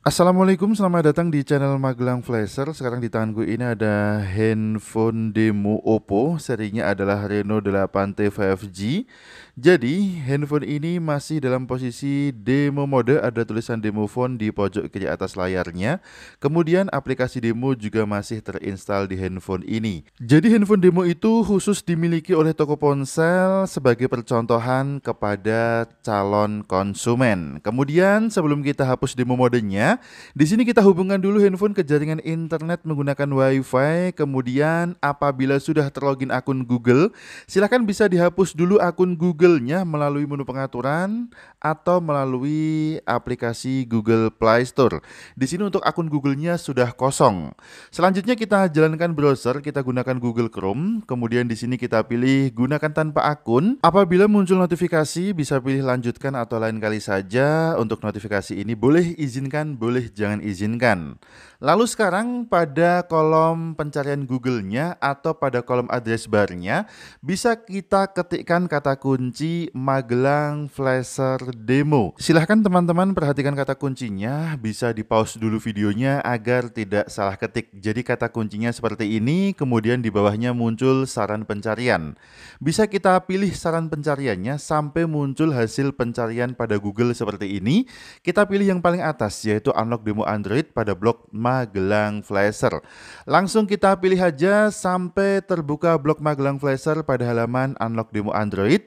Assalamualaikum, selamat datang di channel Magelang Flasher. Sekarang di tanganku ini ada handphone demo Oppo, serinya adalah Reno 8T 5G. Jadi, handphone ini masih dalam posisi demo mode, ada tulisan demo phone di pojok kiri atas layarnya. Kemudian aplikasi demo juga masih terinstal di handphone ini. Jadi, handphone demo itu khusus dimiliki oleh toko ponsel sebagai percontohan kepada calon konsumen. Kemudian, sebelum kita hapus demo modenya, di sini kita hubungkan dulu handphone ke jaringan internet menggunakan WiFi. Kemudian apabila sudah terlogin akun Google, silahkan bisa dihapus dulu akun Google-nya melalui menu pengaturan atau melalui aplikasi Google Play Store. Di sini untuk akun Google-nya sudah kosong. Selanjutnya kita jalankan browser, kita gunakan Google Chrome. Kemudian di sini kita pilih gunakan tanpa akun. Apabila muncul notifikasi, bisa pilih lanjutkan atau lain kali saja. Untuk notifikasi ini boleh izinkan boleh jangan izinkan. Lalu sekarang pada kolom pencarian Google-nya atau pada kolom address bar-nya bisa kita ketikkan kata kunci Magelang Flasher Demo. Silahkan teman-teman perhatikan kata kuncinya, bisa di pause dulu videonya agar tidak salah ketik. Jadi kata kuncinya seperti ini, kemudian di bawahnya muncul saran pencarian. Bisa kita pilih saran pencariannya sampai muncul hasil pencarian pada Google seperti ini. Kita pilih yang paling atas yaitu yaitu unlock demo Android pada blok Magelang Flasher. Langsung kita pilih aja sampai terbuka blok Magelang Flasher pada halaman unlock demo Android.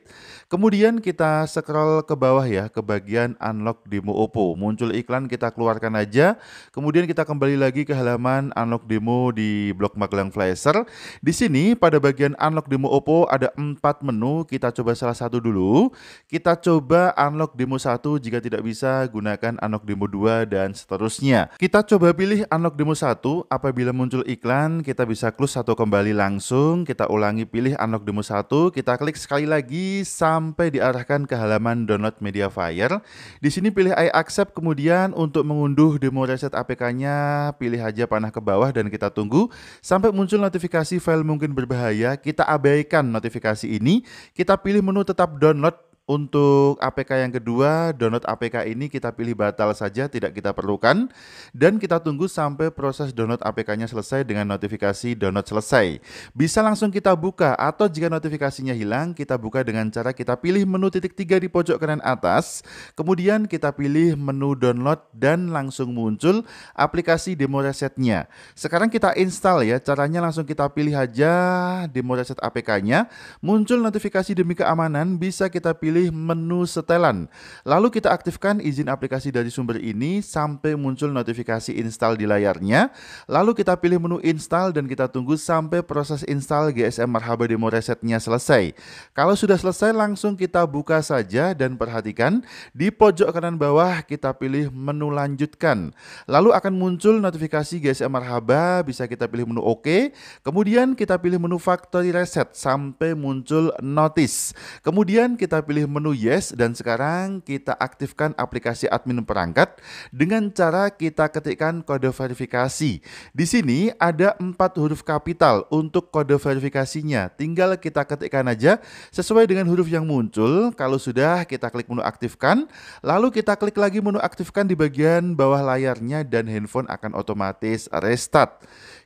Kemudian kita scroll ke bawah ya ke bagian unlock demo Oppo. Muncul iklan kita keluarkan aja. Kemudian kita kembali lagi ke halaman unlock demo di blok Magelang Flasher. Di sini pada bagian unlock demo Oppo ada empat menu. Kita coba salah satu dulu. Kita coba unlock demo 1 jika tidak bisa gunakan unlock demo 2 dan seterusnya. Kita coba pilih unlock demo 1, apabila muncul iklan kita bisa close satu kembali langsung, kita ulangi pilih unlock demo 1, kita klik sekali lagi sampai diarahkan ke halaman download media fire. Di sini pilih I accept, kemudian untuk mengunduh demo reset APK-nya pilih aja panah ke bawah dan kita tunggu sampai muncul notifikasi file mungkin berbahaya, kita abaikan notifikasi ini, kita pilih menu tetap download untuk APK yang kedua, download APK ini kita pilih batal saja, tidak kita perlukan. Dan kita tunggu sampai proses download APK-nya selesai dengan notifikasi download selesai. Bisa langsung kita buka, atau jika notifikasinya hilang, kita buka dengan cara kita pilih menu titik tiga di pojok kanan atas. Kemudian kita pilih menu download dan langsung muncul aplikasi demo resetnya. Sekarang kita install ya, caranya langsung kita pilih aja demo reset APK-nya. Muncul notifikasi demi keamanan, bisa kita pilih pilih menu setelan. Lalu kita aktifkan izin aplikasi dari sumber ini sampai muncul notifikasi install di layarnya. Lalu kita pilih menu install dan kita tunggu sampai proses install GSM Marhaba Demo Resetnya selesai. Kalau sudah selesai langsung kita buka saja dan perhatikan di pojok kanan bawah kita pilih menu lanjutkan. Lalu akan muncul notifikasi GSM Marhaba, bisa kita pilih menu OK. Kemudian kita pilih menu factory reset sampai muncul notice. Kemudian kita pilih pilih menu yes dan sekarang kita aktifkan aplikasi admin perangkat dengan cara kita ketikkan kode verifikasi. Di sini ada empat huruf kapital untuk kode verifikasinya. Tinggal kita ketikkan aja sesuai dengan huruf yang muncul. Kalau sudah kita klik menu aktifkan, lalu kita klik lagi menu aktifkan di bagian bawah layarnya dan handphone akan otomatis restart.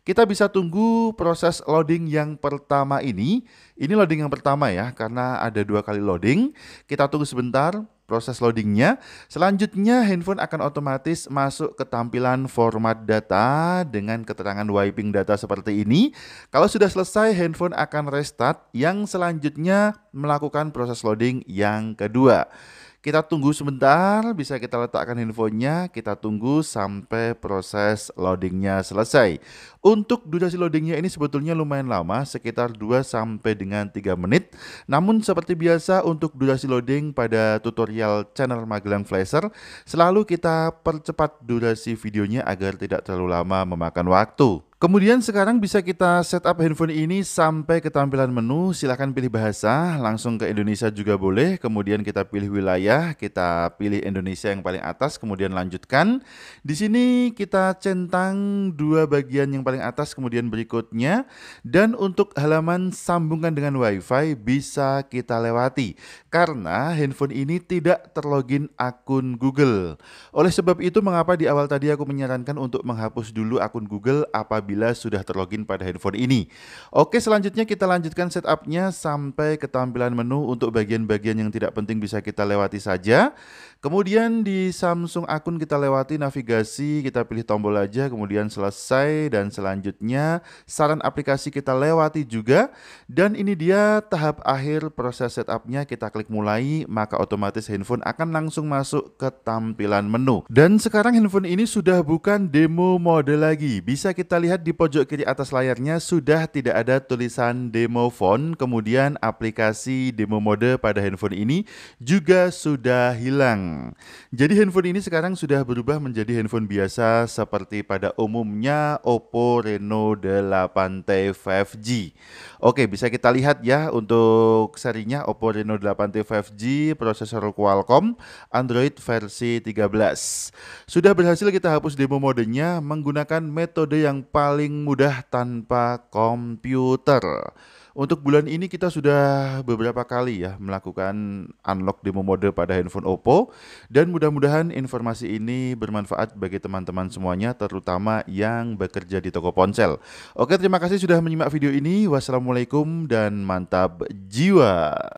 Kita bisa tunggu proses loading yang pertama ini. Ini loading yang pertama ya, karena ada dua kali loading. Kita tunggu sebentar proses loadingnya. Selanjutnya handphone akan otomatis masuk ke tampilan format data dengan keterangan wiping data seperti ini. Kalau sudah selesai handphone akan restart yang selanjutnya melakukan proses loading yang kedua. Kita tunggu sebentar, bisa kita letakkan handphonenya, kita tunggu sampai proses loadingnya selesai. Untuk durasi loadingnya ini sebetulnya lumayan lama, sekitar 2 sampai dengan 3 menit. Namun seperti biasa untuk durasi loading pada tutorial channel Magelang Flasher, selalu kita percepat durasi videonya agar tidak terlalu lama memakan waktu. Kemudian sekarang bisa kita setup handphone ini sampai ke tampilan menu, silahkan pilih bahasa, langsung ke Indonesia juga boleh, kemudian kita pilih wilayah, kita pilih Indonesia yang paling atas, kemudian lanjutkan. Di sini kita centang dua bagian yang paling atas, kemudian berikutnya. Dan untuk halaman sambungkan dengan WiFi bisa kita lewati, karena handphone ini tidak terlogin akun Google. Oleh sebab itu mengapa di awal tadi aku menyarankan untuk menghapus dulu akun Google apabila apabila sudah terlogin pada handphone ini. Oke, selanjutnya kita lanjutkan setupnya sampai ke tampilan menu untuk bagian-bagian yang tidak penting bisa kita lewati saja. Kemudian di Samsung akun kita lewati navigasi, kita pilih tombol aja, kemudian selesai dan selanjutnya saran aplikasi kita lewati juga. Dan ini dia tahap akhir proses setupnya, kita klik mulai, maka otomatis handphone akan langsung masuk ke tampilan menu. Dan sekarang handphone ini sudah bukan demo mode lagi. Bisa kita lihat di pojok kiri atas layarnya sudah tidak ada tulisan demo phone, kemudian aplikasi demo mode pada handphone ini juga sudah hilang. Hmm. Jadi handphone ini sekarang sudah berubah menjadi handphone biasa seperti pada umumnya Oppo Reno 8T 5G. Oke, bisa kita lihat ya untuk serinya Oppo Reno 8T 5G prosesor Qualcomm Android versi 13. Sudah berhasil kita hapus demo modenya menggunakan metode yang paling mudah tanpa komputer. Untuk bulan ini kita sudah beberapa kali ya melakukan unlock demo mode pada handphone Oppo dan mudah-mudahan informasi ini bermanfaat bagi teman-teman semuanya terutama yang bekerja di toko ponsel. Oke, terima kasih sudah menyimak video ini. Wassalamualaikum dan mantap jiwa.